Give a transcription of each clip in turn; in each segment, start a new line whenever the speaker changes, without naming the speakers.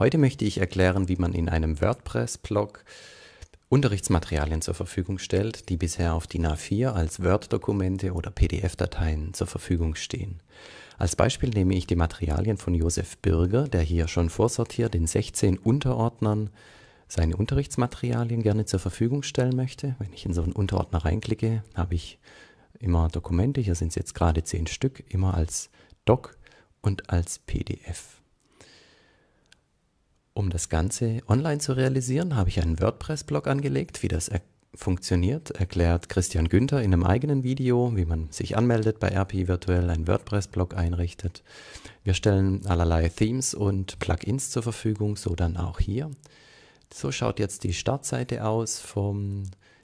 Heute möchte ich erklären, wie man in einem WordPress-Blog Unterrichtsmaterialien zur Verfügung stellt, die bisher auf DIN A4 als Word-Dokumente oder PDF-Dateien zur Verfügung stehen. Als Beispiel nehme ich die Materialien von Josef Birger, der hier schon vorsortiert in 16 Unterordnern seine Unterrichtsmaterialien gerne zur Verfügung stellen möchte. Wenn ich in so einen Unterordner reinklicke, habe ich immer Dokumente, hier sind es jetzt gerade 10 Stück, immer als Doc und als PDF. Um das Ganze online zu realisieren, habe ich einen WordPress-Blog angelegt. Wie das er funktioniert, erklärt Christian Günther in einem eigenen Video, wie man sich anmeldet bei RP virtuell, einen WordPress-Blog einrichtet. Wir stellen allerlei Themes und Plugins zur Verfügung, so dann auch hier. So schaut jetzt die Startseite aus vom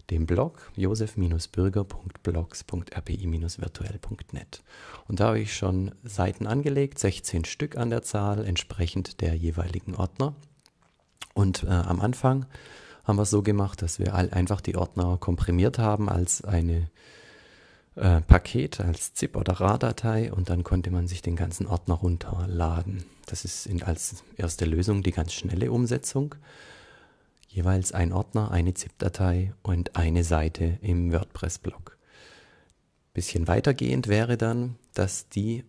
dem Blog josef-bürger.blogs.rpi-virtuell.net. Und da habe ich schon Seiten angelegt, 16 Stück an der Zahl, entsprechend der jeweiligen Ordner. Und äh, am Anfang haben wir es so gemacht, dass wir einfach die Ordner komprimiert haben als eine äh, Paket, als ZIP oder RAR-Datei und dann konnte man sich den ganzen Ordner runterladen. Das ist in, als erste Lösung die ganz schnelle Umsetzung. Jeweils ein Ordner, eine ZIP-Datei und eine Seite im WordPress-Blog bisschen weitergehend wäre dann, dass die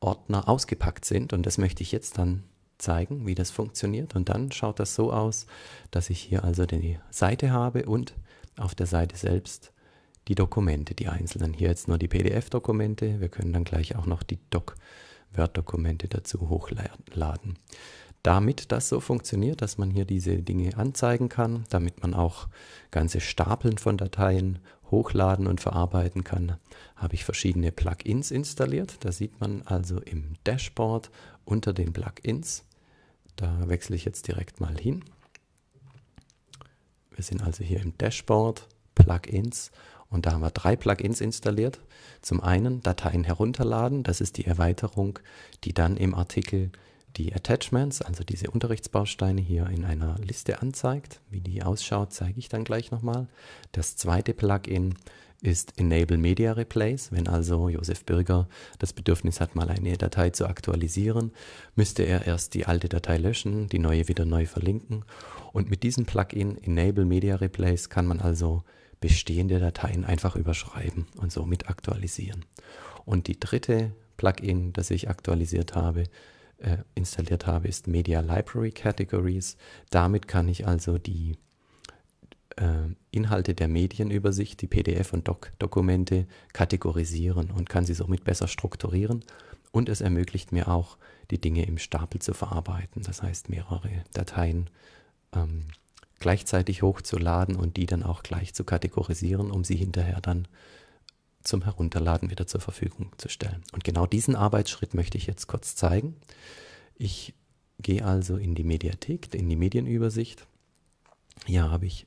Ordner ausgepackt sind und das möchte ich jetzt dann zeigen, wie das funktioniert. Und dann schaut das so aus, dass ich hier also die Seite habe und auf der Seite selbst die Dokumente, die einzelnen. Hier jetzt nur die PDF-Dokumente. Wir können dann gleich auch noch die Doc-Word-Dokumente dazu hochladen. Damit das so funktioniert, dass man hier diese Dinge anzeigen kann, damit man auch ganze Stapeln von Dateien hochladen und verarbeiten kann, habe ich verschiedene Plugins installiert. Da sieht man also im Dashboard unter den Plugins. Da wechsle ich jetzt direkt mal hin. Wir sind also hier im Dashboard, Plugins und da haben wir drei Plugins installiert. Zum einen Dateien herunterladen, das ist die Erweiterung, die dann im Artikel die Attachments, also diese Unterrichtsbausteine hier in einer Liste anzeigt. Wie die ausschaut, zeige ich dann gleich nochmal. Das zweite Plugin ist Enable Media Replace. Wenn also Josef Bürger das Bedürfnis hat, mal eine Datei zu aktualisieren, müsste er erst die alte Datei löschen, die neue wieder neu verlinken. Und mit diesem Plugin Enable Media Replace kann man also bestehende Dateien einfach überschreiben und somit aktualisieren. Und die dritte Plugin, das ich aktualisiert habe, äh, installiert habe, ist Media Library Categories. Damit kann ich also die äh, Inhalte der Medienübersicht, die PDF- und Doc-Dokumente kategorisieren und kann sie somit besser strukturieren. Und es ermöglicht mir auch, die Dinge im Stapel zu verarbeiten, das heißt mehrere Dateien ähm, gleichzeitig hochzuladen und die dann auch gleich zu kategorisieren, um sie hinterher dann zu zum Herunterladen wieder zur Verfügung zu stellen. Und genau diesen Arbeitsschritt möchte ich jetzt kurz zeigen. Ich gehe also in die Mediathek, in die Medienübersicht. Hier habe ich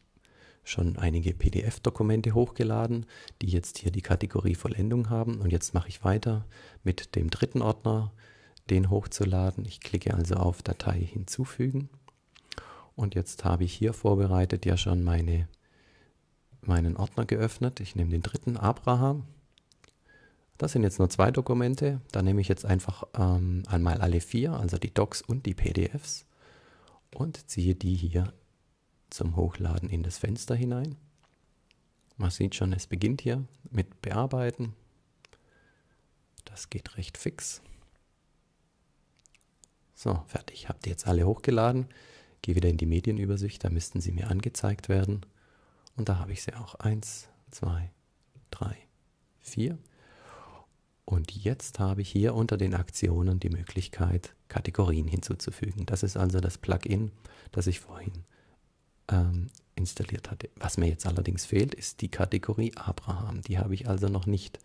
schon einige PDF-Dokumente hochgeladen, die jetzt hier die Kategorie Vollendung haben. Und jetzt mache ich weiter mit dem dritten Ordner, den hochzuladen. Ich klicke also auf Datei hinzufügen. Und jetzt habe ich hier vorbereitet ja schon meine meinen Ordner geöffnet. Ich nehme den dritten, Abraham. Das sind jetzt nur zwei Dokumente. Da nehme ich jetzt einfach ähm, einmal alle vier, also die Docs und die PDFs und ziehe die hier zum Hochladen in das Fenster hinein. Man sieht schon, es beginnt hier mit Bearbeiten. Das geht recht fix. So, fertig. Habt ihr jetzt alle hochgeladen. Gehe wieder in die Medienübersicht, da müssten sie mir angezeigt werden. Und da habe ich sie auch. Eins, zwei, drei, vier. Und jetzt habe ich hier unter den Aktionen die Möglichkeit, Kategorien hinzuzufügen. Das ist also das Plugin, das ich vorhin ähm, installiert hatte. Was mir jetzt allerdings fehlt, ist die Kategorie Abraham. Die habe ich also noch nicht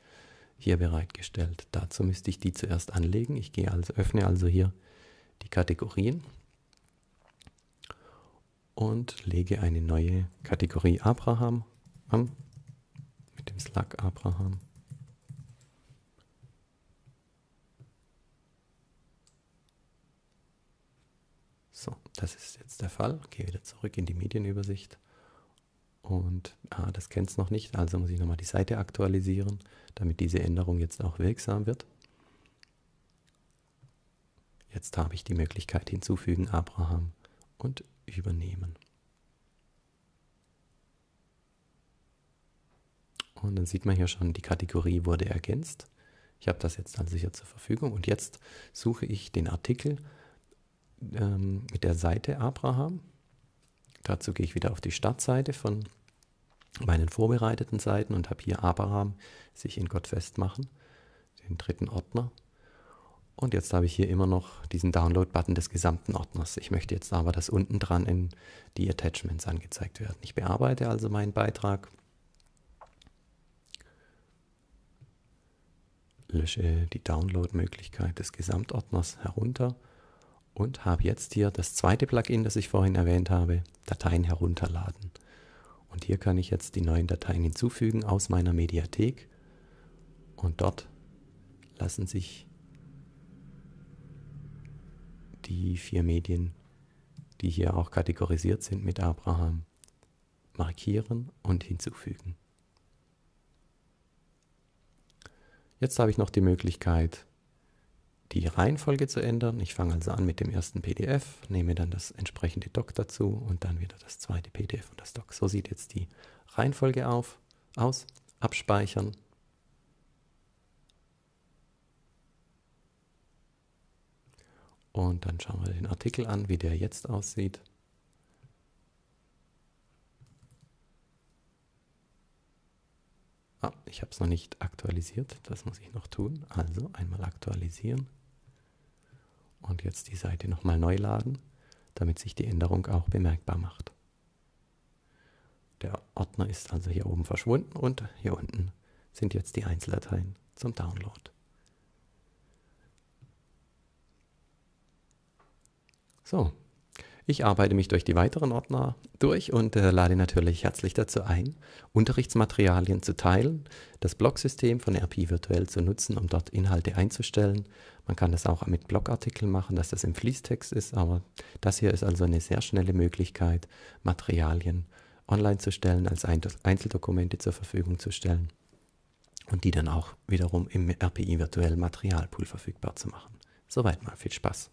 hier bereitgestellt. Dazu müsste ich die zuerst anlegen. Ich gehe also, öffne also hier die Kategorien und lege eine neue Kategorie Abraham an mit dem Slug Abraham. So, das ist jetzt der Fall. Gehe wieder zurück in die Medienübersicht. Und ah, das kennt es noch nicht, also muss ich nochmal die Seite aktualisieren, damit diese Änderung jetzt auch wirksam wird. Jetzt habe ich die Möglichkeit hinzufügen Abraham und übernehmen. Und dann sieht man hier schon, die Kategorie wurde ergänzt. Ich habe das jetzt also hier zur Verfügung. Und jetzt suche ich den Artikel ähm, mit der Seite Abraham. Dazu gehe ich wieder auf die Startseite von meinen vorbereiteten Seiten und habe hier Abraham sich in Gott festmachen, den dritten Ordner. Und jetzt habe ich hier immer noch diesen Download-Button des gesamten Ordners. Ich möchte jetzt aber, dass unten dran in die Attachments angezeigt werden. Ich bearbeite also meinen Beitrag, lösche die Download-Möglichkeit des Gesamtordners herunter und habe jetzt hier das zweite Plugin, das ich vorhin erwähnt habe, Dateien herunterladen. Und hier kann ich jetzt die neuen Dateien hinzufügen aus meiner Mediathek und dort lassen sich die die vier Medien, die hier auch kategorisiert sind mit Abraham, markieren und hinzufügen. Jetzt habe ich noch die Möglichkeit, die Reihenfolge zu ändern. Ich fange also an mit dem ersten PDF, nehme dann das entsprechende Doc dazu und dann wieder das zweite PDF und das Doc. So sieht jetzt die Reihenfolge auf, aus. Abspeichern. Und dann schauen wir den Artikel an, wie der jetzt aussieht. Ah, ich habe es noch nicht aktualisiert, das muss ich noch tun. Also einmal aktualisieren und jetzt die Seite nochmal neu laden, damit sich die Änderung auch bemerkbar macht. Der Ordner ist also hier oben verschwunden und hier unten sind jetzt die Einzeldateien zum Download. So, ich arbeite mich durch die weiteren Ordner durch und äh, lade natürlich herzlich dazu ein, Unterrichtsmaterialien zu teilen, das Blogsystem von RP virtuell zu nutzen, um dort Inhalte einzustellen. Man kann das auch mit Blogartikeln machen, dass das im Fließtext ist, aber das hier ist also eine sehr schnelle Möglichkeit, Materialien online zu stellen, als Einzeldokumente zur Verfügung zu stellen und die dann auch wiederum im RPI virtuellen Materialpool verfügbar zu machen. Soweit mal, viel Spaß!